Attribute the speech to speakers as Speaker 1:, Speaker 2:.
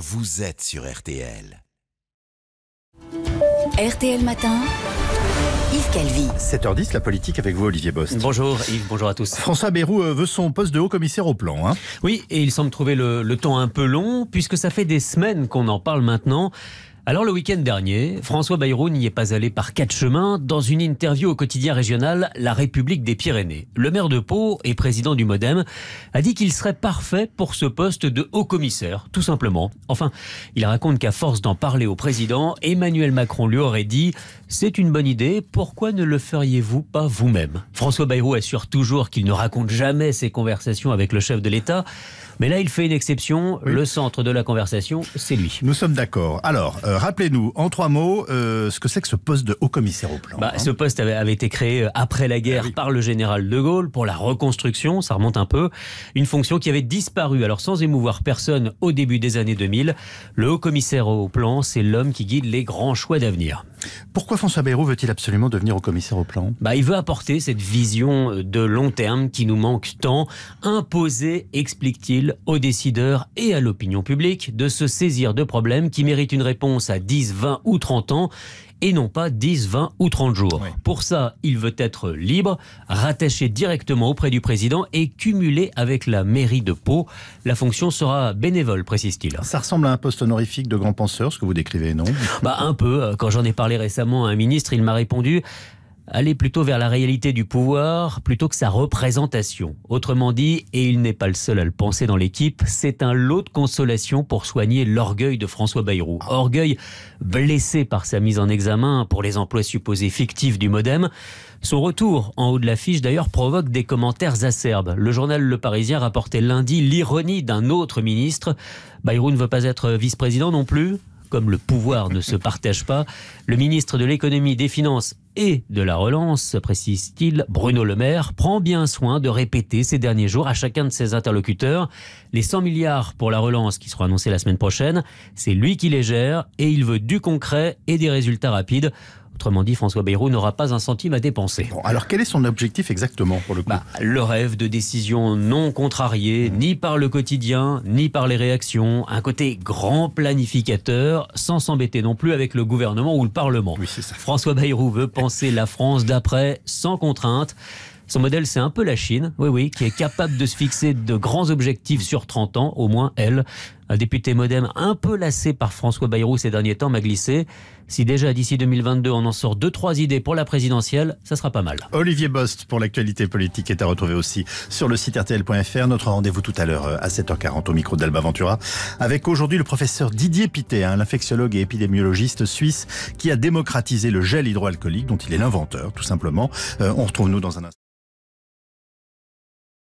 Speaker 1: vous êtes sur RTL.
Speaker 2: RTL Matin. Yves
Speaker 1: Calvi. 7h10, la politique avec vous, Olivier Bost. Bonjour Yves, bonjour à tous.
Speaker 2: François Bérou euh, veut son poste de haut commissaire au plan. Hein. Oui, et il semble trouver le, le temps un peu long, puisque ça fait des semaines qu'on en parle maintenant. Alors le week-end dernier, François Bayrou n'y est pas allé par quatre chemins. Dans une interview au quotidien régional La République des Pyrénées, le maire de Pau et président du MoDem a dit qu'il serait parfait pour ce poste de haut-commissaire, tout simplement. Enfin, il raconte qu'à force d'en parler au président, Emmanuel Macron lui aurait dit « C'est une bonne idée, pourquoi ne le feriez-vous pas vous-même ?» François Bayrou assure toujours qu'il ne raconte jamais ses conversations avec le chef de l'État, mais là il fait une exception, le centre de la conversation, c'est lui. Nous sommes d'accord.
Speaker 1: Alors, euh, euh, rappelez-nous, en trois mots, euh, ce que c'est que ce poste
Speaker 2: de haut commissaire au plan. Bah, hein. Ce poste avait, été créé euh, après la guerre ah par le général de Gaulle pour la reconstruction, ça remonte un peu. Une fonction qui avait disparu. Alors sans émouvoir personne au début des années 2000, le haut commissaire au plan, c'est l'homme qui guide les grands choix d'avenir. Pourquoi François Bayrou veut-il absolument devenir au commissaire au plan bah, Il veut apporter cette vision euh, de long terme qui nous manque tant, imposer, explique-t-il, aux décideurs et à l'opinion publique de se saisir de problèmes qui méritent une réponse à 10, 20 ou 30 ans et non pas 10, 20 ou 30 jours. Pour ça, il veut être libre, rattaché directement auprès du président et cumulé avec la mairie de Pau. La fonction sera bénévole, précise-t-il. Ça ressemble à un poste honorifique de grand penseur, ce que vous décrivez, non Bah un peu. Euh, quand j'en ai parlé récemment à un ministre, il m'a répondu Allez plutôt vers la réalité du pouvoir plutôt que sa représentation. Autrement dit, et il n'est pas le seul à le penser dans l'équipe, c'est un lot de consolation pour soigner l'orgueil de François Bayrou. Orgueil blessé par sa mise en examen pour les emplois supposés fictifs du Modem. Son retour en haut de l'affiche d'ailleurs provoque des commentaires acerbes. Le journal Le Parisien rapportait lundi l'ironie d'un autre ministre. Bayrou ne veut pas être vice-président non plus comme le pouvoir ne se partage pas, le ministre de l'économie, des finances et de la relance, précise-t-il, Bruno Le Maire prend bien soin de répéter ces derniers jours à chacun de ses interlocuteurs les 100 milliards pour la relance qui seront annoncés la semaine prochaine. C'est lui qui les gère et il veut du concret et des résultats rapides. Autrement dit, François Bayrou n'aura pas un centime à dépenser. alors quel est son objectif exactement pour le coup bah, Le rêve de décision non contrariée, mmh. ni par le quotidien, ni par les réactions. Un côté grand planificateur, sans s'embêter non plus avec le gouvernement ou le Parlement. François Bayrou veut penser la France d'après, sans contrainte. Son modèle, c'est un peu la Chine, oui, oui, qui est capable de se fixer de grands objectifs sur 30 ans, au moins elle un député modem un peu lassé par François Bayrou ces derniers temps m'a glissé. Si déjà d'ici 2022 on en sort deux trois idées pour la présidentielle, ça sera pas mal.
Speaker 1: Olivier Bost pour l'actualité politique est à retrouver aussi sur le site rtl.fr. Notre rendez-vous tout à l'heure euh, à 7h40 au micro d'Alba Ventura avec aujourd'hui le professeur Didier Pité, un hein, l'infectiologue et épidémiologiste suisse qui a démocratisé le gel
Speaker 2: hydroalcoolique dont il est l'inventeur tout simplement. Euh, on retrouve nous dans un instant.